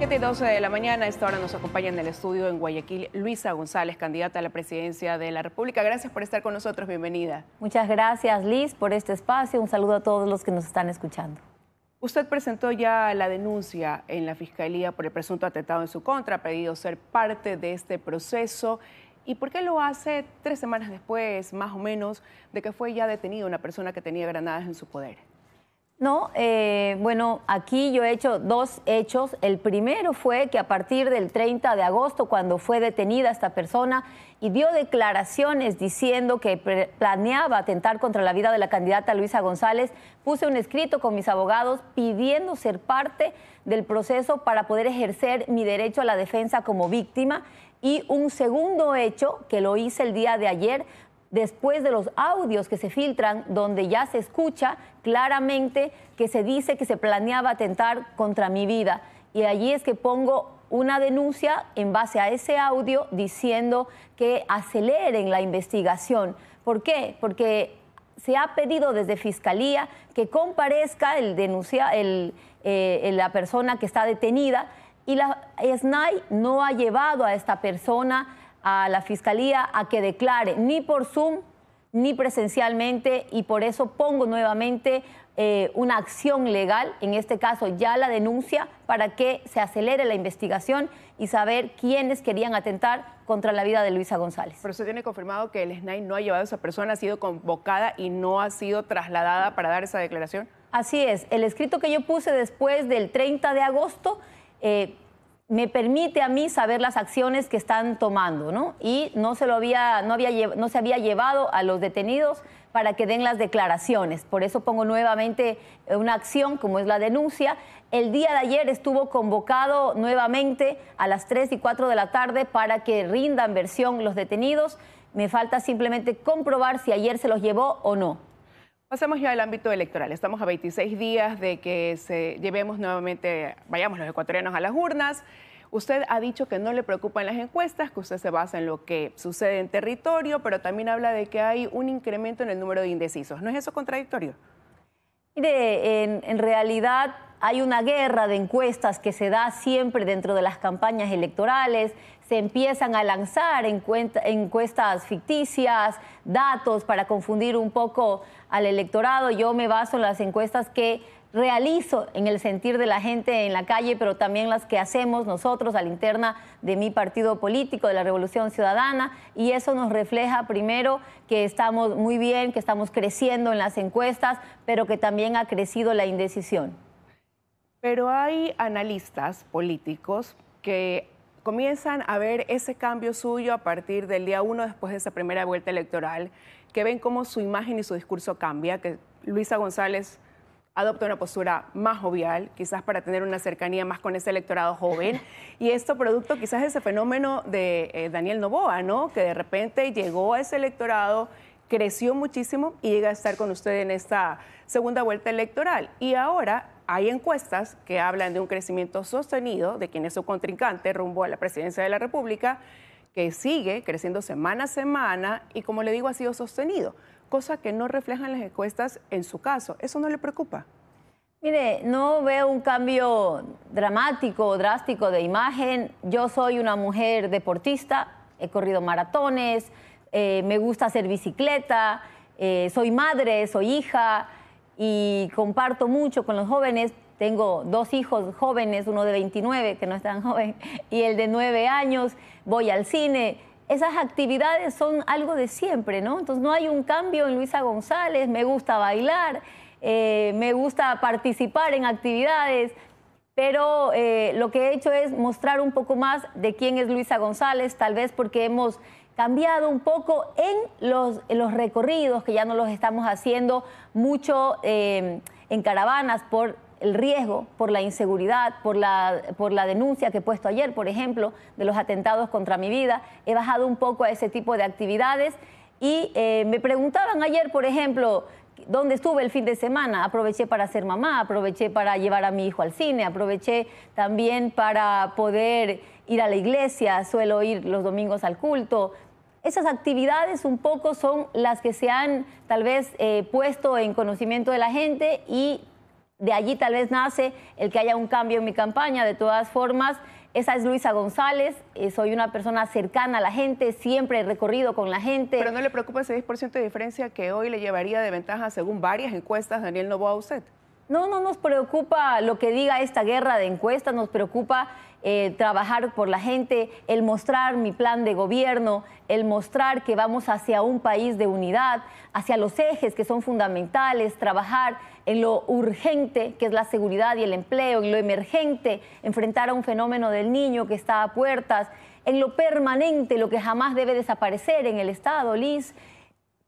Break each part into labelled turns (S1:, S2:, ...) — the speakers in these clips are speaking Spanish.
S1: 7 y 12 de la mañana, a esta hora nos acompaña en el estudio en Guayaquil Luisa González, candidata a la presidencia de la República. Gracias por estar con nosotros, bienvenida.
S2: Muchas gracias Liz por este espacio, un saludo a todos los que nos están escuchando.
S1: Usted presentó ya la denuncia en la Fiscalía por el presunto atentado en su contra, ha pedido ser parte de este proceso. ¿Y por qué lo hace tres semanas después, más o menos, de que fue ya detenida una persona que tenía granadas en su poder? No,
S2: eh, bueno, aquí yo he hecho dos hechos. El primero fue que a partir del 30 de agosto, cuando fue detenida esta persona y dio declaraciones diciendo que planeaba atentar contra la vida de la candidata Luisa González, puse un escrito con mis abogados pidiendo ser parte del proceso para poder ejercer mi derecho a la defensa como víctima. Y un segundo hecho que lo hice el día de ayer después de los audios que se filtran donde ya se escucha claramente que se dice que se planeaba atentar contra mi vida. Y allí es que pongo una denuncia en base a ese audio diciendo que aceleren la investigación. ¿Por qué? Porque se ha pedido desde Fiscalía que comparezca el denuncia, eh, la persona que está detenida y la SNAI no ha llevado a esta persona a la Fiscalía a que declare ni por Zoom ni presencialmente y por eso pongo nuevamente eh, una acción legal, en este caso ya la denuncia, para que se acelere la investigación y saber quiénes querían atentar contra la vida de Luisa González.
S1: Pero se tiene confirmado que el SNAI no ha llevado a esa persona, ha sido convocada y no ha sido trasladada para dar esa declaración. Así es, el escrito que yo puse después del 30 de agosto eh, me permite a mí
S2: saber las acciones que están tomando, ¿no? Y no se, lo había, no, había, no se había llevado a los detenidos para que den las declaraciones. Por eso pongo nuevamente eh, una acción como es la denuncia. El día de ayer estuvo convocado nuevamente a las 3 y 4 de la tarde para que rindan versión los detenidos. Me falta simplemente comprobar
S1: si ayer se los llevó o no. Pasemos ya al ámbito electoral. Estamos a 26 días de que se llevemos nuevamente, vayamos los ecuatorianos a las urnas. Usted ha dicho que no le preocupan las encuestas, que usted se basa en lo que sucede en territorio, pero también habla de que hay un incremento en el número de indecisos. ¿No es eso contradictorio?
S2: Mire, en, en realidad hay una guerra de encuestas que se da siempre dentro de las campañas electorales, se empiezan a lanzar encuestas ficticias, datos para confundir un poco al electorado. Yo me baso en las encuestas que realizo en el sentir de la gente en la calle, pero también las que hacemos nosotros a la interna de mi partido político, de la Revolución Ciudadana, y eso nos refleja primero que estamos muy bien, que estamos creciendo en las encuestas, pero que también ha crecido la indecisión.
S1: Pero hay analistas políticos que comienzan a ver ese cambio suyo a partir del día uno después de esa primera vuelta electoral, que ven cómo su imagen y su discurso cambia, que Luisa González adopta una postura más jovial, quizás para tener una cercanía más con ese electorado joven. Y esto producto quizás ese fenómeno de eh, Daniel Novoa, ¿no? Que de repente llegó a ese electorado, creció muchísimo y llega a estar con usted en esta segunda vuelta electoral. Y ahora hay encuestas que hablan de un crecimiento sostenido de quien es su contrincante rumbo a la presidencia de la República que sigue creciendo semana a semana y como le digo ha sido sostenido, cosa que no reflejan las encuestas en su caso. ¿Eso no le preocupa?
S2: Mire, no veo un cambio dramático o drástico de imagen. Yo soy una mujer deportista, he corrido maratones, eh, me gusta hacer bicicleta, eh, soy madre, soy hija y comparto mucho con los jóvenes, tengo dos hijos jóvenes, uno de 29, que no es tan joven, y el de 9 años. Voy al cine. Esas actividades son algo de siempre, ¿no? Entonces no hay un cambio en Luisa González. Me gusta bailar, eh, me gusta participar en actividades pero eh, lo que he hecho es mostrar un poco más de quién es Luisa González, tal vez porque hemos cambiado un poco en los, recorridos, que ya no los estamos haciendo mucho eh, en caravanas por el riesgo, por la inseguridad, por la, por la denuncia que he puesto ayer, por ejemplo, de los atentados contra mi vida. He bajado un poco a ese tipo de actividades y eh, me preguntaban ayer, por ejemplo, ¿Dónde estuve el fin de semana? Aproveché para ser mamá, aproveché para llevar a mi hijo al cine, aproveché también para poder ir a la iglesia, suelo ir los domingos al culto. Esas actividades un poco son las que se han tal vez eh, puesto en conocimiento de la gente y de allí tal vez nace el que haya un cambio en mi campaña. De todas formas, esa es Luisa González,
S1: eh, soy una persona cercana a la gente, siempre he recorrido con la gente. Pero no le preocupa ese 10% de diferencia que hoy le llevaría de ventaja según varias encuestas Daniel Novoa a usted. No, no nos
S2: preocupa lo que diga esta guerra de encuestas, nos preocupa eh, trabajar por la gente, el mostrar mi plan de gobierno, el mostrar que vamos hacia un país de unidad, hacia los ejes que son fundamentales, trabajar en lo urgente, que es la seguridad y el empleo, en lo emergente, enfrentar a un fenómeno del niño que está a puertas, en lo permanente, lo que jamás debe desaparecer en el Estado, Liz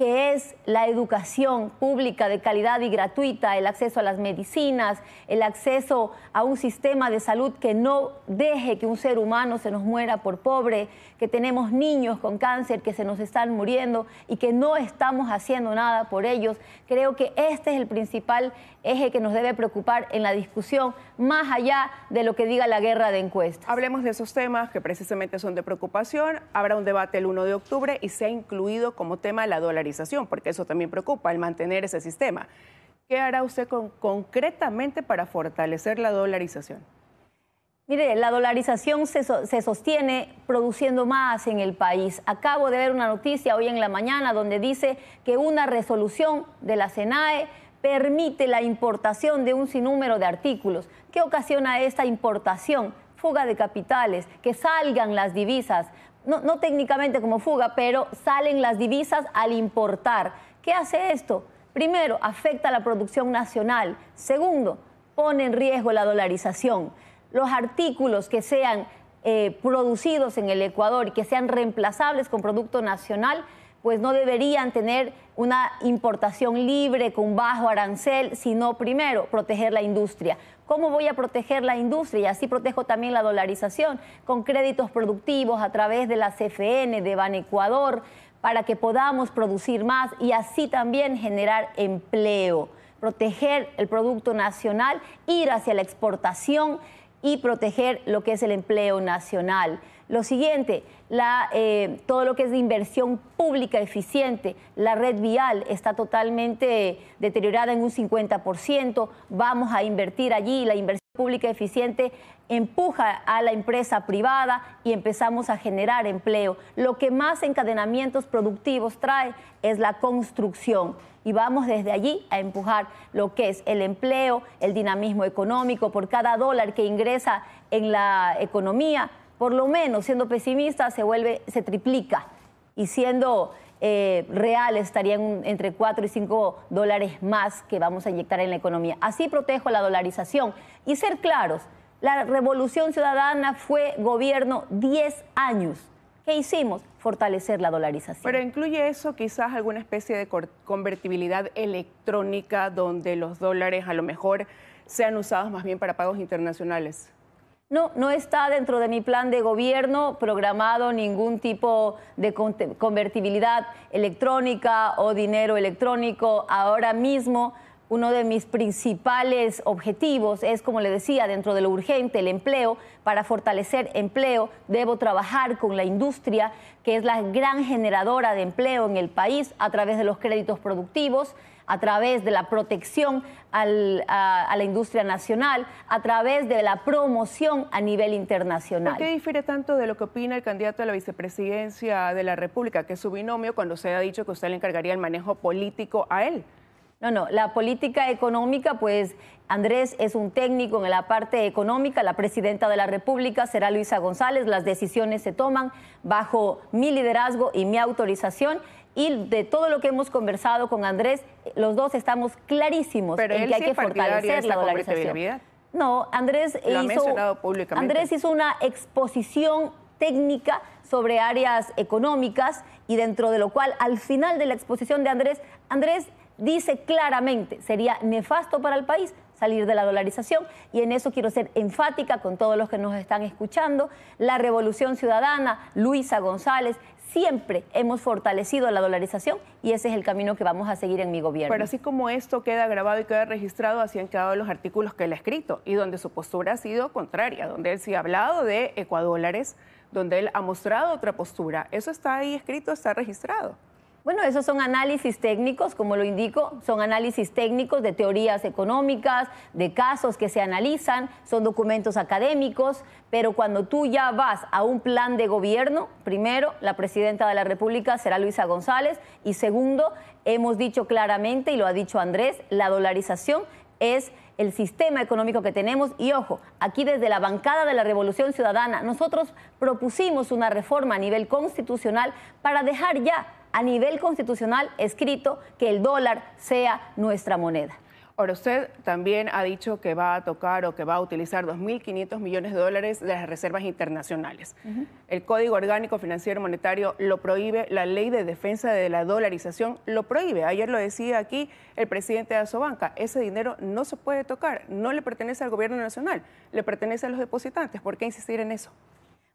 S2: que es la educación pública de calidad y gratuita, el acceso a las medicinas, el acceso a un sistema de salud que no deje que un ser humano se nos muera por pobre, que tenemos niños con cáncer que se nos están muriendo y que no estamos haciendo nada por ellos. Creo que este es el principal eje que nos debe preocupar
S1: en la discusión, más allá de lo que diga la guerra de encuestas. Hablemos de esos temas que precisamente son de preocupación. Habrá un debate el 1 de octubre y se ha incluido como tema la dolarización porque eso también preocupa, el mantener ese sistema. ¿Qué hará usted concretamente para fortalecer la dolarización? Mire, la dolarización se, se, sostiene
S2: produciendo más en el país. Acabo de ver una noticia hoy en la mañana donde dice que una resolución de la SENAE permite la importación de un sinnúmero de artículos. ¿Qué ocasiona esta importación? fuga de capitales, que salgan las divisas, no, técnicamente como fuga, pero salen las divisas al importar. ¿Qué hace esto? Primero, afecta la producción nacional. Segundo, pone en riesgo la dolarización. Los artículos que sean eh, producidos en el Ecuador y que sean reemplazables con producto nacional, pues no deberían tener una importación libre con bajo arancel, sino primero proteger la industria. ¿Cómo voy a proteger la industria? Y así protejo también la dolarización con créditos productivos a través de las CFN, de Ban Ecuador para que podamos producir más y así también generar empleo, proteger el producto nacional, ir hacia la exportación y proteger lo que es el empleo nacional. Lo siguiente, eh, todo lo que es inversión pública eficiente, la red vial está totalmente deteriorada en un 50%, vamos a invertir allí, la inversión pública eficiente empuja a la empresa privada y empezamos a generar empleo. Lo que más encadenamientos productivos trae es la construcción y vamos desde allí a empujar lo que es el empleo, el dinamismo económico, por cada dólar que ingresa en la economía por lo menos siendo pesimista, se vuelve, se triplica. Y siendo eh, real estarían entre 4 y 5 dólares más que vamos a inyectar en la economía. Así protejo la dolarización. Y ser claros, la revolución ciudadana fue gobierno 10 años. ¿Qué hicimos? Fortalecer la dolarización. Pero
S1: incluye eso quizás alguna especie de convertibilidad electrónica donde los dólares a lo mejor sean usados más bien para pagos internacionales. No, no está dentro de mi plan de
S2: gobierno programado ningún tipo de convertibilidad electrónica o dinero electrónico. Ahora mismo uno de mis principales objetivos es, como le decía, dentro de lo urgente, el empleo. Para fortalecer empleo, debo trabajar con la industria, que es la gran generadora de empleo en el país, a través de los créditos productivos, a través de la protección a, la industria nacional, a través de la promoción a nivel internacional. ¿Por
S1: qué difiere tanto de lo que opina el candidato a la vicepresidencia de la República, que es su binomio, cuando se ha dicho que usted le encargaría el manejo político a él? No, no, la política económica, pues Andrés
S2: es un técnico en la parte económica, la presidenta de la República será Luisa González, las decisiones se toman bajo mi liderazgo y mi autorización. Y de todo lo que hemos conversado con Andrés, los dos estamos clarísimos en que hay que fortalecer la dolarización. No, Andrés hizo, Andrés hizo una exposición técnica sobre áreas económicas y dentro de lo cual al final de la exposición de Andrés, Andrés dice claramente, sería nefasto para el país salir de la dolarización y en eso quiero ser enfática con todos los que nos están escuchando. La Revolución Ciudadana, Luisa González, siempre hemos fortalecido la dolarización y ese es el
S1: camino que vamos a seguir en mi gobierno. Pero así como esto queda grabado y queda registrado, así han quedado los artículos que él ha escrito y donde su postura ha sido contraria, donde él sí ha hablado de ecuadólares, donde él ha mostrado otra postura. Eso está ahí escrito, está registrado. Bueno, esos son análisis
S2: técnicos, como lo indico, son análisis técnicos de teorías económicas, de casos que se analizan, son documentos académicos, pero cuando tú ya vas a un plan de gobierno, primero, la presidenta de la República será Luisa González y segundo, hemos dicho claramente, y lo ha dicho Andrés, la dolarización es el sistema económico que tenemos y ojo, aquí desde la bancada de la Revolución Ciudadana nosotros propusimos una reforma a nivel constitucional para dejar ya a nivel constitucional escrito
S1: que el dólar sea nuestra moneda. Ahora, usted también ha dicho que va a tocar o que va a utilizar 2.500 millones de dólares de las reservas internacionales. El Código Orgánico Financiero Monetario lo prohíbe, la Ley de Defensa de la Dolarización lo prohíbe. Ayer lo decía aquí el presidente de Asobanca, ese dinero no se puede tocar, no le pertenece al gobierno nacional, le pertenece a los depositantes. ¿Por qué insistir en eso?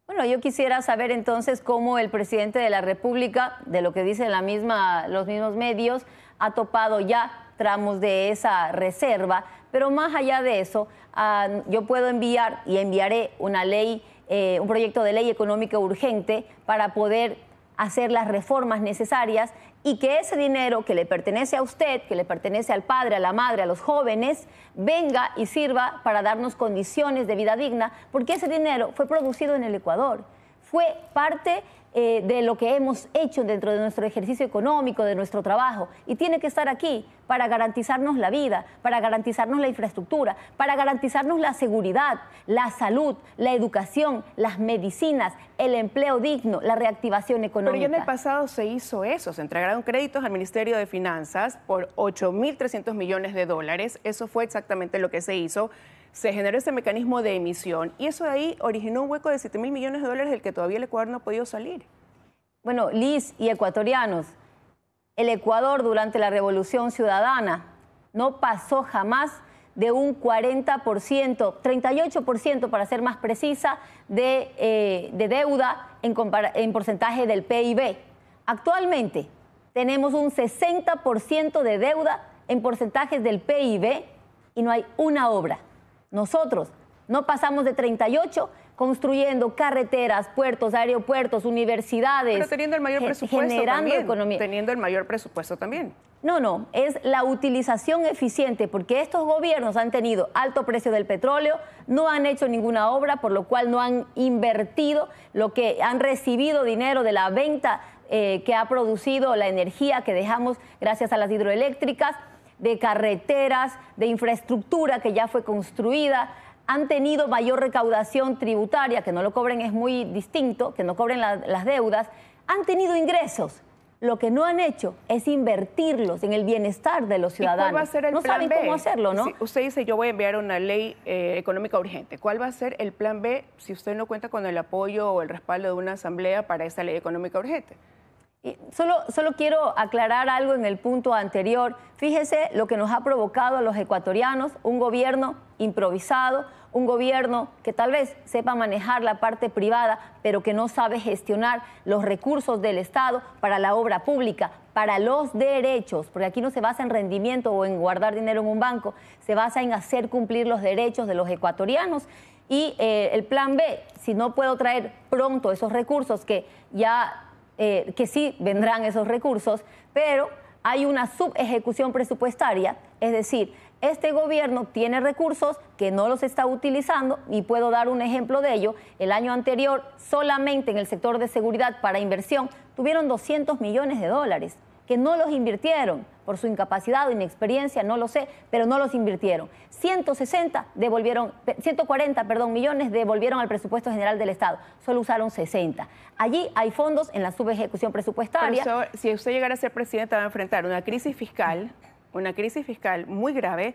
S2: Bueno, yo quisiera saber entonces cómo el presidente de la República, de lo que dicen la misma, los mismos medios, ha topado ya tramos de esa reserva, pero más allá de eso, ah, yo puedo enviar y enviaré una ley, eh, un proyecto de ley económica urgente para poder hacer las reformas necesarias y que ese dinero que le pertenece a usted, que le pertenece al padre, a la madre, a los jóvenes, venga y sirva para darnos condiciones de vida digna, porque ese dinero fue producido en el Ecuador, fue parte eh, de lo que hemos hecho dentro de nuestro ejercicio económico, de nuestro trabajo. Y tiene que estar aquí para garantizarnos la vida, para garantizarnos la infraestructura, para garantizarnos la seguridad, la salud, la educación, las medicinas, el empleo digno, la reactivación económica. Pero en el
S1: pasado se hizo eso, se entregaron créditos al Ministerio de Finanzas por 8.300 millones de dólares, eso fue exactamente lo que se hizo se generó ese mecanismo de emisión y eso de ahí originó un hueco de 7 mil millones de dólares del que todavía el Ecuador no ha podido salir. Bueno, Liz y ecuatorianos, el Ecuador
S2: durante la Revolución Ciudadana no pasó jamás de un 40%, 38% para ser más precisa, de, eh, deuda en, en porcentaje del PIB. Actualmente tenemos un 60% de deuda en porcentajes del PIB y no hay una obra nosotros no pasamos de 38 construyendo carreteras, puertos,
S1: aeropuertos, universidades.
S2: teniendo el mayor presupuesto generando economía.
S1: Teniendo el mayor presupuesto también.
S2: No, no, es la utilización eficiente, porque estos gobiernos han tenido alto precio del petróleo, no han hecho ninguna obra, por lo cual no han invertido lo que han recibido dinero de la venta eh, que ha producido la energía que dejamos gracias a las hidroeléctricas de carreteras, de infraestructura que ya fue construida, han tenido mayor recaudación tributaria, que no lo cobren es muy distinto, que no cobren las deudas, han tenido ingresos. Lo que no han hecho es invertirlos en el bienestar de los ciudadanos. cuál va a ser el no saben cómo hacerlo, ¿no?
S1: usted dice, yo voy a enviar una ley eh, económica urgente. ¿Cuál va a ser el plan B si usted no cuenta con el apoyo o el respaldo de una asamblea para esa ley económica urgente? solo, quiero aclarar algo en el
S2: punto anterior. Fíjese lo que nos ha provocado a los ecuatorianos, un gobierno improvisado, un gobierno que tal vez sepa manejar la parte privada, pero que no sabe gestionar los recursos del Estado para la obra pública, para los derechos, porque aquí no se basa en rendimiento o en guardar dinero en un banco, se basa en hacer cumplir los derechos de los ecuatorianos. Y eh, el plan B, si no puedo traer pronto esos recursos que ya eh, que sí vendrán esos recursos, pero hay una subejecución presupuestaria, es decir, este gobierno tiene recursos que no los está utilizando y puedo dar un ejemplo de ello. El año anterior, solamente en el sector de seguridad para inversión, tuvieron 200 millones de dólares que no los invirtieron por su incapacidad o inexperiencia, no lo sé, pero no los invirtieron. 160 devolvieron, 140 perdón, millones devolvieron al presupuesto general del Estado, solo usaron 60.
S1: Allí hay fondos en la subejecución presupuestaria. si usted llegara a ser presidente va a enfrentar una crisis fiscal, una crisis fiscal muy grave,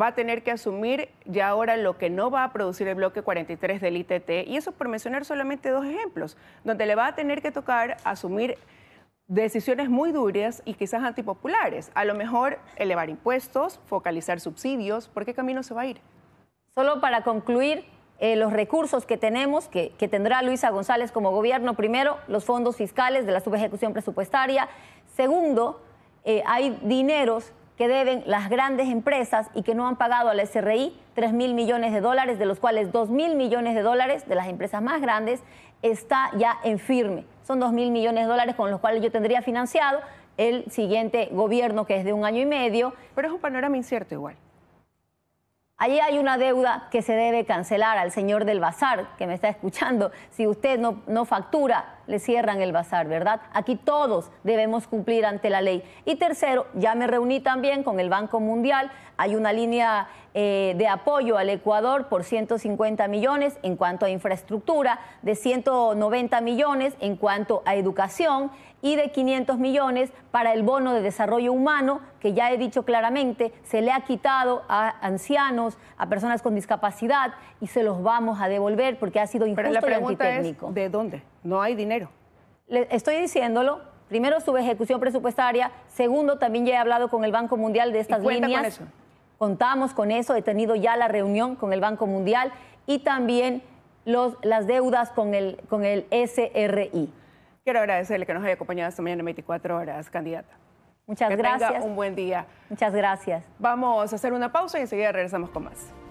S1: va a tener que asumir ya ahora lo que no va a producir el bloque 43 del ITT, y eso por mencionar solamente dos ejemplos, donde le va a tener que tocar asumir decisiones muy duras y quizás antipopulares. A lo mejor elevar impuestos, focalizar subsidios. ¿Por qué camino se va a ir? Solo para concluir, eh, los recursos que tenemos, que, tendrá Luisa González como
S2: gobierno, primero, los fondos fiscales de la subejecución presupuestaria, segundo, eh, hay dineros que deben las grandes empresas y que no han pagado al SRI 3 mil millones de dólares, de los cuales 2 mil millones de dólares de las empresas más grandes está ya en firme. Son 2 mil millones de dólares con los cuales yo tendría financiado el siguiente gobierno, que es de un año y medio. Pero es un panorama incierto igual. Allí hay una deuda que se debe cancelar al señor del bazar, que me está escuchando. Si usted no, no factura le cierran el bazar, ¿verdad? Aquí todos debemos cumplir ante la ley. Y tercero, ya me reuní también con el Banco Mundial, hay una línea eh, de apoyo al Ecuador por 150 millones en cuanto a infraestructura, de 190 millones en cuanto a educación y de 500 millones para el bono de desarrollo humano, que ya he dicho claramente, se le ha quitado a ancianos, a personas con discapacidad y se los vamos a devolver porque ha sido injusto Pero la pregunta Es, ¿De dónde? No hay dinero. Le estoy diciéndolo. Primero, su ejecución presupuestaria. Segundo, también ya he hablado con el Banco Mundial de estas ¿Y Con eso? Contamos con eso. He tenido ya la reunión con el Banco Mundial y también las deudas con el, con el
S1: SRI. Quiero agradecerle que nos haya acompañado esta mañana en 24 horas, candidata.
S2: Muchas gracias. un
S1: buen día. Muchas gracias. Vamos a hacer una pausa y enseguida regresamos con más.